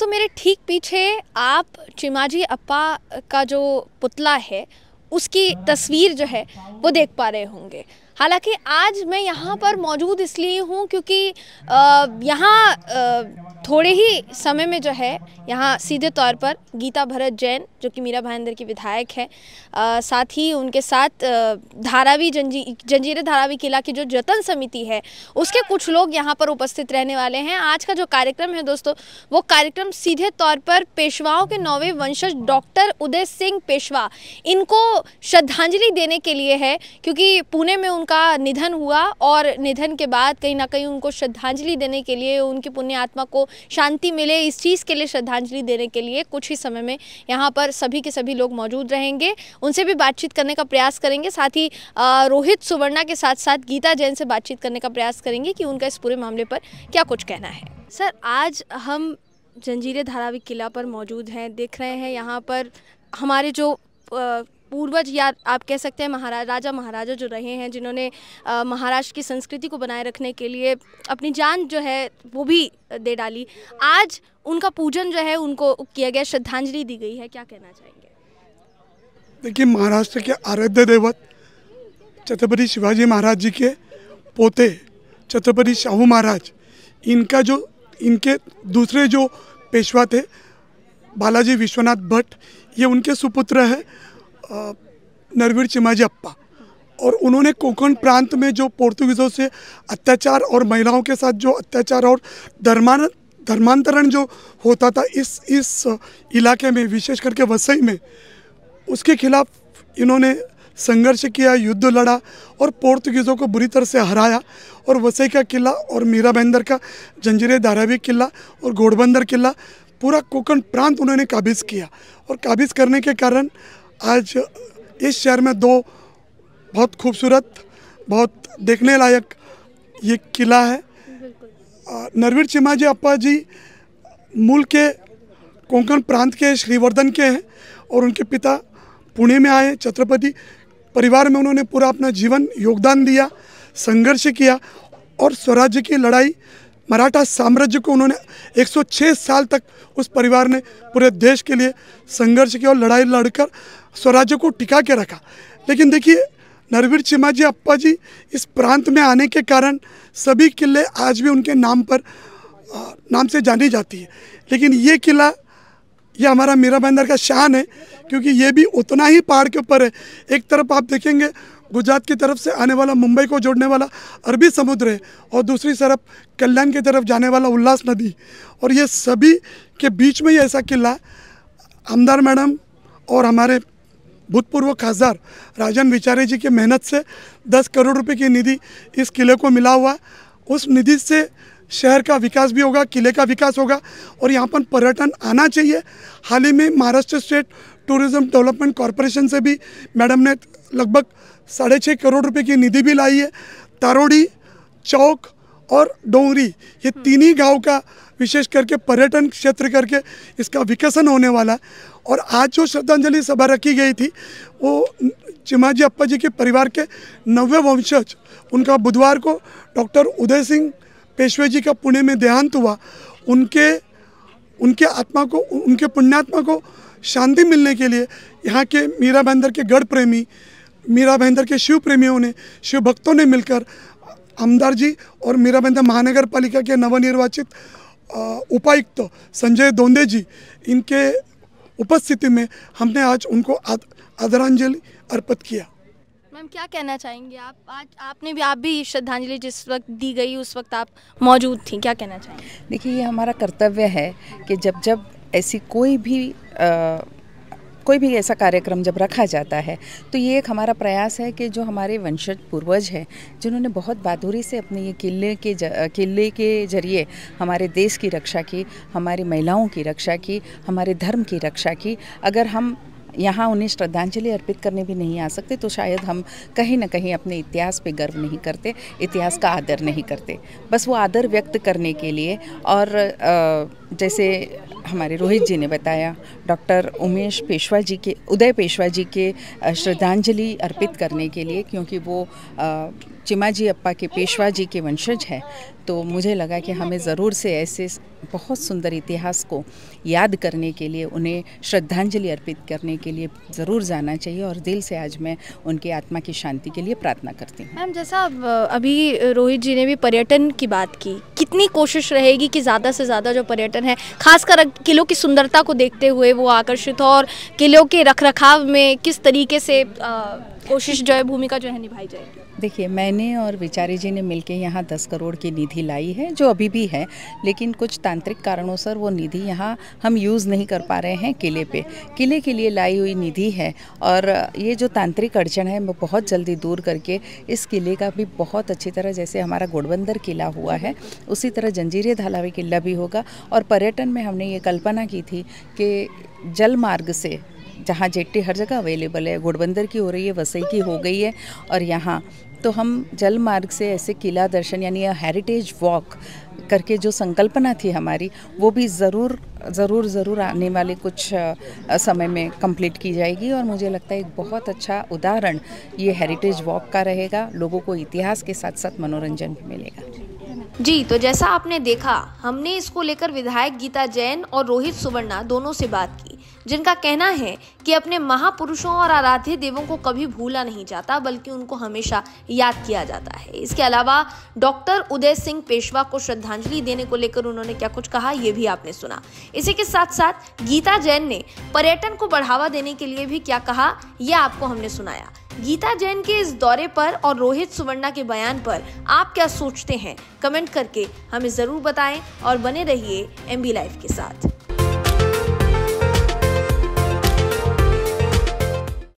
दोस्तों मेरे ठीक पीछे आप चिमाजी अप्पा का जो पुतला है उसकी हाँ। तस्वीर जो है वो देख पा रहे होंगे हालांकि आज मैं यहाँ पर मौजूद इसलिए हूँ क्योंकि यहाँ थोड़े ही समय में जो है यहाँ सीधे तौर पर गीता भरत जैन जो कि मीरा भाईंदर की विधायक है आ, साथ ही उनके साथ धारावी जंजी जंजीरे धारावी किला की जो जतन समिति है उसके कुछ लोग यहाँ पर उपस्थित रहने वाले हैं आज का जो कार्यक्रम है दोस्तों वो कार्यक्रम सीधे तौर पर पेशवाओं के नौवे वंशज डॉक्टर उदय सिंह पेशवा इनको श्रद्धांजलि देने के लिए है क्योंकि पुणे में उनका निधन हुआ और निधन के बाद कहीं ना कहीं उनको श्रद्धांजलि देने के लिए उनकी पुण्य आत्मा को शांति मिले इस चीज़ के लिए श्रद्धांजलि देने के लिए कुछ ही समय में यहाँ पर सभी के सभी लोग मौजूद रहेंगे उनसे भी बातचीत करने का प्रयास करेंगे साथ ही रोहित सुवर्णा के साथ साथ गीता जैन से बातचीत करने का प्रयास करेंगे कि उनका इस पूरे मामले पर क्या कुछ कहना है सर आज हम जंजीरे धारावी किला पर मौजूद हैं देख रहे हैं यहाँ पर हमारे जो पूर्वज या आप कह सकते हैं महाराज राजा महाराजा जो रहे हैं जिन्होंने महाराष्ट्र की संस्कृति को बनाए रखने के लिए अपनी जान जो है वो भी दे डाली आज उनका पूजन जो है उनको किया गया श्रद्धांजलि दी गई है क्या कहना चाहेंगे देखिए महाराष्ट्र के आराध्य देवत छत्रपति शिवाजी महाराज जी के पोते छत्रपति शाहू महाराज इनका जो इनके दूसरे जो पेशवा थे बालाजी विश्वनाथ भट्ट ये उनके सुपुत्र है नरवीर अप्पा और उन्होंने कोकण प्रांत में जो पोर्तुगीज़ों से अत्याचार और महिलाओं के साथ जो अत्याचार और धर्मान धर्मांतरण जो होता था इस इस इलाके में विशेष करके वसई में उसके खिलाफ इन्होंने संघर्ष किया युद्ध लड़ा और पोर्तुगीज़ों को बुरी तरह से हराया और वसई का किला और मीरा बंदर का जंजीरे धारावी किला और घोड़बंदर किला पूरा कोकण प्रांत उन्होंने काबिज किया और काबिज करने के कारण आज इस शहर में दो बहुत खूबसूरत बहुत देखने लायक ये किला है नरवीर चिमा जी अपा जी मूल के कोंकण प्रांत के श्रीवर्धन के हैं और उनके पिता पुणे में आए छत्रपति परिवार में उन्होंने पूरा अपना जीवन योगदान दिया संघर्ष किया और स्वराज्य की लड़ाई मराठा साम्राज्य को उन्होंने 106 साल तक उस परिवार ने पूरे देश के लिए संघर्ष किया और लड़ाई लड़कर स्वराज्य को टिका के रखा लेकिन देखिए नरवीर चिमा जी अप्पा जी इस प्रांत में आने के कारण सभी किले आज भी उनके नाम पर नाम से जानी जाती है लेकिन ये किला ये हमारा मीरा बंदर का शान है क्योंकि ये भी उतना ही पहाड़ के ऊपर है एक तरफ आप देखेंगे गुजरात की तरफ से आने वाला मुंबई को जोड़ने वाला अरबी समुद्र है और दूसरी तरफ कल्याण की तरफ जाने वाला उल्लास नदी और ये सभी के बीच में ही ऐसा किला आमदार मैडम और हमारे भूतपूर्व खासदार राजन विचारे जी की मेहनत से 10 करोड़ रुपए की निधि इस किले को मिला हुआ उस निधि से शहर का विकास भी होगा किले का विकास होगा और यहाँ पर पर्यटन आना चाहिए हाल ही में Maharashtra state tourism development corporation से भी मैडम ने लगभग साढ़े छः करोड़ रुपए की निधि भी लाई है तारोड़ी चौक और डोंगरी ये तीन ही गाँव का विशेष करके पर्यटन क्षेत्र करके इसका विकसन होने वाला और आज जो श्रद्धांजलि सभा रखी गई थी वो चिमाजी अप्पा जी के परिवार के नवे वंशज उनका बुधवार को डॉक्टर उदय सिंह पेशवे जी का पुणे में देहांत हुआ उनके उनके आत्मा को उनके पुण्यात्मा को शांति मिलने के लिए यहाँ के मीरा बहंदर के गढ़ प्रेमी मीरा बहंदर के शिव प्रेमियों ने शिव भक्तों ने मिलकर आमदार जी और मीरा बहंदर महानगर पालिका के नवनिर्वाचित उपायुक्त तो, संजय दोंदे जी इनके उपस्थिति में हमने आज उनको आदरांजलि अर्पित किया मैम क्या कहना चाहेंगे आप आज आपने भी आप भी श्रद्धांजलि जिस वक्त दी गई उस वक्त आप मौजूद थी क्या कहना चाहेंगे देखिए ये हमारा कर्तव्य है कि जब जब ऐसी कोई भी आ, कोई भी ऐसा कार्यक्रम जब रखा जाता है तो ये एक हमारा प्रयास है कि जो हमारे वंशज पूर्वज हैं जिन्होंने बहुत बहादुरी से अपने ये किले के किले के जरिए हमारे देश की रक्षा की हमारी महिलाओं की रक्षा की हमारे धर्म की रक्षा की अगर हम यहाँ उन्हें श्रद्धांजलि अर्पित करने भी नहीं आ सकते तो शायद हम कहीं ना कहीं अपने इतिहास पे गर्व नहीं करते इतिहास का आदर नहीं करते बस वो आदर व्यक्त करने के लिए और जैसे हमारे रोहित जी ने बताया डॉक्टर उमेश पेशवा जी के उदय पेशवा जी के श्रद्धांजलि अर्पित करने के लिए क्योंकि वो चिमाजी अप्पा के पेशवा जी के वंशज हैं तो मुझे लगा कि हमें ज़रूर से ऐसे बहुत सुंदर इतिहास को याद करने के लिए उन्हें श्रद्धांजलि अर्पित करने के लिए ज़रूर जाना चाहिए और दिल से आज मैं उनकी आत्मा की शांति के लिए प्रार्थना करती हूँ मैम जैसा अभी रोहित जी ने भी पर्यटन की बात की कितनी कोशिश रहेगी कि ज़्यादा से ज़्यादा जो पर्यटन है खासकर किलों की सुंदरता को देखते हुए वो आकर्षित हो और किलों के रख रखाव में किस तरीके से आ, कोशिश जो है भूमिका जो है निभाई जाएगी देखिए मैंने और विचारी जी ने मिलकर यहाँ दस करोड़ की निधि लाई है जो अभी भी है लेकिन कुछ तांत्रिक कारणों से वो निधि यहाँ हम यूज़ नहीं कर पा रहे हैं किले पे किले के लिए लाई हुई निधि है और ये जो तांत्रिक अड़चन है वो बहुत जल्दी दूर करके इस किले का भी बहुत अच्छी तरह जैसे हमारा गोडबंदर किला हुआ है उसी तरह जंजीरे धालावी किला भी होगा और पर्यटन में हमने ये कल्पना की थी कि जल मार्ग से जहाँ जेट्टी हर जगह अवेलेबल है घोड़बंदर की हो रही है वसई की हो गई है और यहाँ तो हम जल मार्ग से ऐसे किला दर्शन यानी हेरिटेज वॉक करके जो संकल्पना थी हमारी वो भी ज़रूर ज़रूर ज़रूर आने वाले कुछ समय में कंप्लीट की जाएगी और मुझे लगता है एक बहुत अच्छा उदाहरण ये हेरिटेज वॉक का रहेगा लोगों को इतिहास के साथ साथ मनोरंजन भी मिलेगा जी तो जैसा आपने देखा हमने इसको लेकर विधायक गीता जैन और रोहित सुवर्णा दोनों से बात की जिनका कहना है कि अपने महापुरुषों और आराध्य देवों को कभी भूला नहीं जाता बल्कि उनको हमेशा याद किया जाता है इसके अलावा डॉक्टर उदय सिंह पेशवा को श्रद्धांजलि देने को लेकर उन्होंने क्या कुछ कहा यह भी आपने सुना इसी के साथ साथ गीता जैन ने पर्यटन को बढ़ावा देने के लिए भी क्या कहा यह आपको हमने सुनाया गीता जैन के इस दौरे पर और रोहित सुवर्णा के बयान पर आप क्या सोचते हैं कमेंट करके हमें ज़रूर बताएं और बने रहिए एम लाइफ के साथ